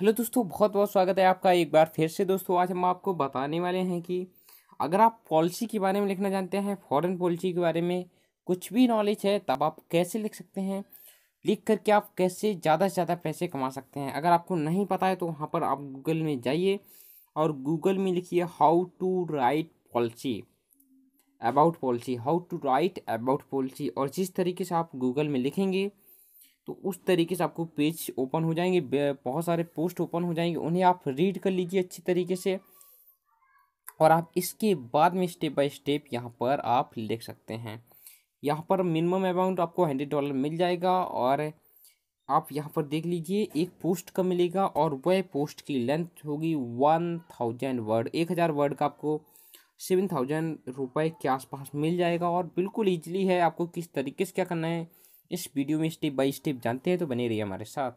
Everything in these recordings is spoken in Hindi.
हेलो दोस्तों बहुत बहुत स्वागत है आपका एक बार फिर से दोस्तों आज हम आपको बताने वाले हैं कि अगर आप पॉलिसी के बारे में लिखना जानते हैं फॉरेन पॉलिसी के बारे में कुछ भी नॉलेज है तब आप कैसे लिख सकते हैं लिख करके आप कैसे ज़्यादा से ज़्यादा पैसे कमा सकते हैं अगर आपको नहीं पता है तो वहाँ पर आप गूगल में जाइए और गूगल में लिखिए how to write policy about policy how to write about policy और जिस तरीके से आप गूगल में लिखेंगे तो उस तरीके से आपको पेज ओपन हो जाएंगे बहुत सारे पोस्ट ओपन हो जाएंगे उन्हें आप रीड कर लीजिए अच्छी तरीके से और आप इसके बाद में स्टेप बाय स्टेप यहाँ पर आप लिख सकते हैं यहाँ पर मिनिमम अमाउंट आपको हंड्रेड डॉलर मिल जाएगा और आप यहाँ पर देख लीजिए एक पोस्ट का मिलेगा और वह पोस्ट की लेंथ होगी वन थाउजेंड वर्ड एक हज़ार वर्ड का आपको सेवन थाउजेंड रुपये के आसपास मिल जाएगा और बिल्कुल ईजिली है आपको किस तरीके से क्या करना है इस वीडियो में स्टेप बाय स्टेप जानते हैं तो बने रहिए हमारे साथ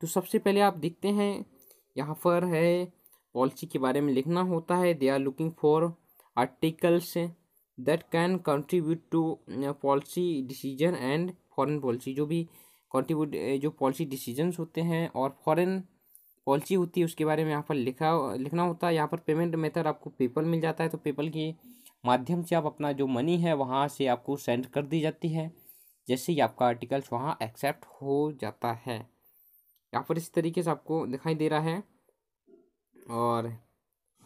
तो सबसे पहले आप देखते हैं यहाँ पर है पॉलिसी के बारे में लिखना होता है they are looking for articles that can contribute to policy decision and foreign policy जो भी कंट्रीब्यूट uh, जो पॉलिसी डिसीजंस होते हैं और फॉरेन पॉलिसी होती है उसके बारे में यहाँ पर लिखा लिखना होता है यहाँ पर पेमेंट मेथड आपको पेपल मिल जाता है तो पेपल के माध्यम से आप अपना जो मनी है वहाँ से आपको सेंड कर दी जाती है जैसे ही आपका आर्टिकल्स वहाँ एक्सेप्ट हो जाता है यहाँ पर इस तरीके से आपको दिखाई दे रहा है और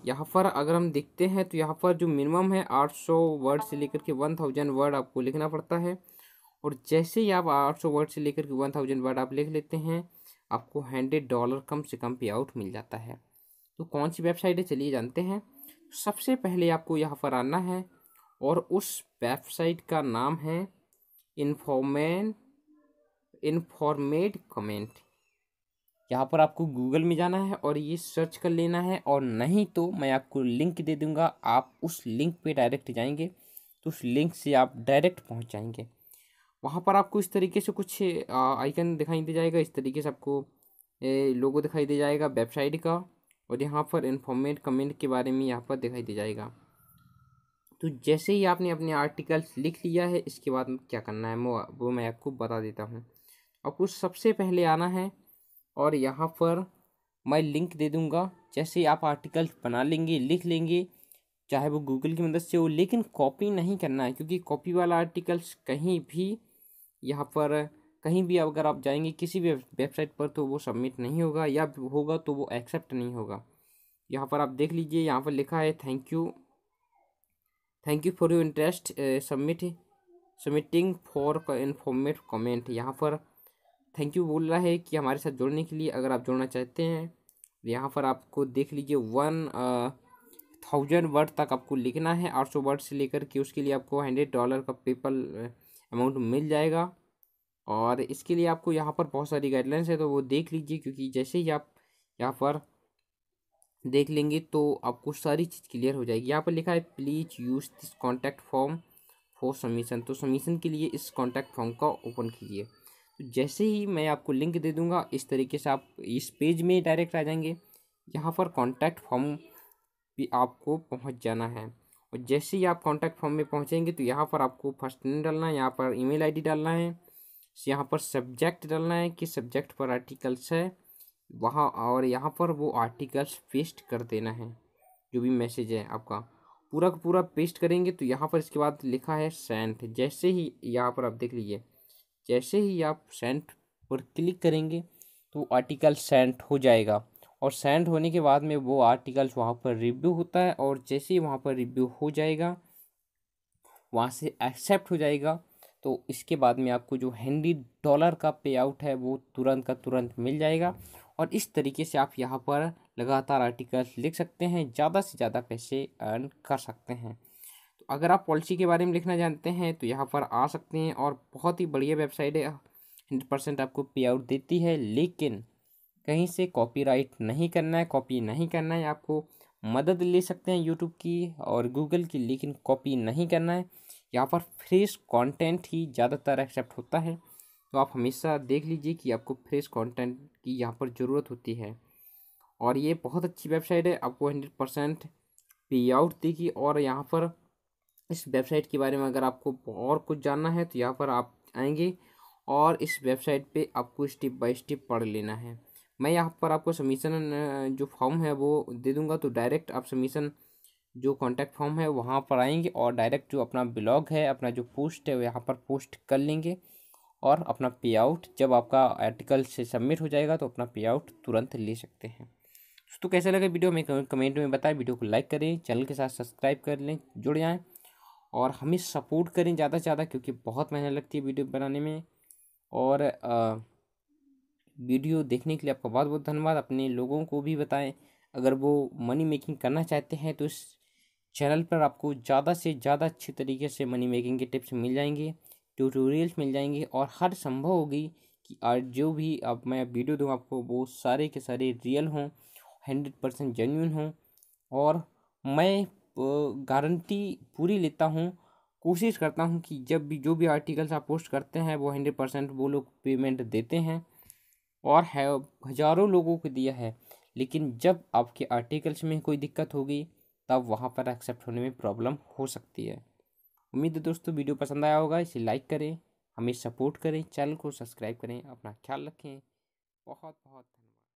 यहाँ पर अगर हम देखते हैं तो यहाँ पर जो मिनिमम है 800 वर्ड से लेकर के 1000 वर्ड आपको लिखना पड़ता है और जैसे ही आप 800 वर्ड से लेकर के 1000 वर्ड आप लिख लेते हैं आपको हंड्रेड डॉलर कम से कम पे आउट मिल जाता है तो कौन सी वेबसाइट है चलिए जानते हैं सबसे पहले आपको यहाँ पर आना है और उस वेबसाइट का नाम है इनफॉर्मेन इनफॉर्मेट कमेंट यहाँ पर आपको गूगल में जाना है और ये सर्च कर लेना है और नहीं तो मैं आपको लिंक दे दूँगा आप उस लिंक पे डायरेक्ट जाएंगे तो उस लिंक से आप डायरेक्ट पहुँच जाएंगे वहाँ पर आपको इस तरीके से कुछ आइकन दिखाई दे जाएगा इस तरीके से आपको लोगो दिखाई दे जाएगा वेबसाइट का और यहाँ पर इन्फॉर्मेट कमेंट के बारे में यहाँ पर दिखाई दे जाएगा तो जैसे ही आपने अपने आर्टिकल्स लिख लिया है इसके बाद क्या करना है वो मैं आपको बता देता हूँ आपको सबसे पहले आना है और यहाँ पर मैं लिंक दे दूँगा जैसे आप आर्टिकल बना लेंगे लिख लेंगे चाहे वो गूगल की मदद से हो लेकिन कॉपी नहीं करना है क्योंकि कॉपी वाला आर्टिकल्स कहीं भी यहाँ पर कहीं भी अगर आप जाएंगे किसी भी वेबसाइट पर तो वो सबमिट नहीं होगा या होगा तो वो एक्सेप्ट नहीं होगा यहाँ पर आप देख लीजिए यहाँ पर लिखा है thank you thank you for your interest submit submitting for इनफॉर्मेट कमेंट यहाँ पर थैंक यू बोल रहा है कि हमारे साथ जुड़ने के लिए अगर आप जुड़ना चाहते हैं यहाँ पर आपको देख लीजिए वन थाउजेंड वर्ड तक आपको लिखना है आठ सौ वर्ड से लेकर के उसके लिए आपको हंड्रेड डॉलर का पेपल अमाउंट uh, मिल जाएगा और इसके लिए आपको यहाँ पर बहुत सारी गाइडलाइंस है तो वो देख लीजिए क्योंकि जैसे ही आप यहाँ पर देख लेंगे तो आपको सारी चीज़ क्लियर हो जाएगी यहाँ पर लिखा है please use this contact form for submission तो सबमिशन के लिए इस कॉन्टैक्ट फॉर्म का ओपन कीजिए तो जैसे ही मैं आपको लिंक दे दूँगा इस तरीके से आप इस पेज में डायरेक्ट आ जाएंगे यहाँ पर कॉन्टैक्ट फॉर्म भी आपको पहुँच जाना है और जैसे ही आप कॉन्टैक्ट फॉर्म में पहुँचेंगे तो यहाँ पर आपको फर्स्ट नेम डालना है यहाँ पर आई डी डालना है यहाँ पर सब्जेक्ट डालना है कि सब्जेक्ट पर आर्टिकल्स है वहाँ और यहाँ पर वो आर्टिकल्स पेस्ट कर देना है जो भी मैसेज है आपका पूरा का पूरा पेस्ट करेंगे तो यहाँ पर इसके बाद लिखा है सेंट जैसे ही यहाँ पर आप देख लीजिए जैसे ही आप सेंट पर क्लिक करेंगे तो आर्टिकल सेंट हो जाएगा और सेंड होने के बाद में वो आर्टिकल्स वहाँ पर रिव्यू होता है और जैसे ही वहाँ पर रिव्यू हो जाएगा वहाँ से एक्सेप्ट हो जाएगा तो इसके बाद में आपको जो हैंडी डॉलर का पे आउट है वो तुरंत का तुरंत मिल जाएगा और इस तरीके से आप यहाँ पर लगातार आर्टिकल्स लिख सकते हैं ज़्यादा से ज़्यादा पैसे अर्न कर सकते हैं तो अगर आप पॉलिसी के बारे में लिखना जानते हैं तो यहाँ पर आ सकते हैं और बहुत ही बढ़िया वेबसाइट है हंड्रेड परसेंट आपको पे आउट देती है लेकिन कहीं से कॉपीराइट नहीं करना है कॉपी नहीं करना है आपको मदद ले सकते हैं यूट्यूब की और गूगल की लेकिन कॉपी नहीं करना है यहाँ पर फ्रेश कंटेंट ही ज़्यादातर एक्सेप्ट होता है तो आप हमेशा देख लीजिए कि आपको फ्रेश कंटेंट की यहाँ पर ज़रूरत होती है और ये बहुत अच्छी वेबसाइट है आपको हंड्रेड परसेंट पे आउट देगी और यहाँ पर इस वेबसाइट के बारे में अगर आपको और कुछ जानना है तो यहाँ पर आप आएंगे और इस वेबसाइट पे आपको स्टेप बाय स्टेप पढ़ लेना है मैं यहाँ पर आपको सबमिशन जो फॉर्म है वो दे दूँगा तो डायरेक्ट आप सबमिशन जो कॉन्टैक्ट फॉर्म है वहाँ पर आएंगे और डायरेक्ट जो अपना ब्लॉग है अपना जो पोस्ट है वो यहाँ पर पोस्ट कर लेंगे और अपना पे आउट जब आपका आर्टिकल से सबमिट हो जाएगा तो अपना पे आउट तुरंत ले सकते हैं तो कैसा लगा वीडियो हमें कमेंट में बताएं वीडियो को लाइक करें चैनल के साथ सब्सक्राइब कर लें जुड़ जाएँ और हमें सपोर्ट करें ज़्यादा से ज़्यादा क्योंकि बहुत मेहनत लगती है वीडियो बनाने में और आ, वीडियो देखने के लिए आपका बहुत बहुत धन्यवाद अपने लोगों को भी बताएं अगर वो मनी मेकिंग करना चाहते हैं तो इस चैनल पर आपको ज़्यादा से ज़्यादा अच्छे तरीके से मनी मेकिंग के टिप्स मिल जाएंगे ट्यूटोरियल्स मिल जाएंगे और हर संभव होगी कि आज जो भी अब मैं वीडियो दूँ आपको वो सारे के सारे रियल हों हंड्रेड परसेंट जेन्यून हों और मैं गारंटी पूरी लेता हूँ कोशिश करता हूँ कि जब भी जो भी आर्टिकल्स आप पोस्ट करते हैं वो हंड्रेड परसेंट वो लोग पेमेंट देते हैं और है हज़ारों लोगों को दिया है लेकिन जब आपके आर्टिकल्स में कोई दिक्कत होगी तब वहाँ पर एक्सेप्ट होने में प्रॉब्लम हो सकती है उम्मीद है दोस्तों वीडियो पसंद आया होगा इसे लाइक करें हमें सपोर्ट करें चैनल को सब्सक्राइब करें अपना ख्याल रखें बहुत बहुत